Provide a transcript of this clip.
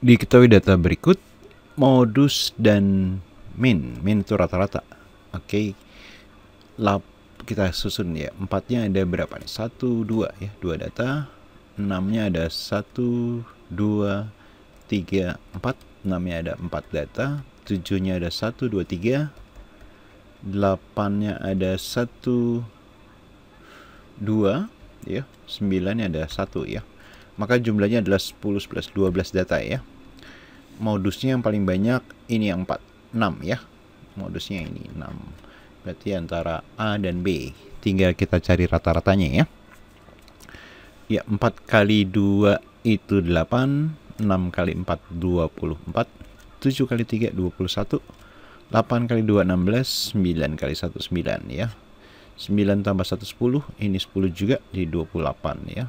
diketahui data berikut modus dan min min itu rata-rata oke okay. lap kita susun ya empatnya ada berapa nih satu dua ya dua data enamnya ada satu dua tiga empat enamnya ada empat data tujuhnya ada satu dua tiga delapannya ada satu dua ya sembilannya ada satu ya maka jumlahnya adalah 10, 11, 12 data ya. Modusnya yang paling banyak ini yang 4, 6 ya. Modusnya ini 6. Berarti antara A dan B. Tinggal kita cari rata-ratanya ya. Ya, 4 kali 2 itu 8, 6 kali 4 24, 7 kali 3 21, 8 kali 2 16, 9 kali 1 9 ya. 9 tambah 1 10, ini 10 juga di 28 ya.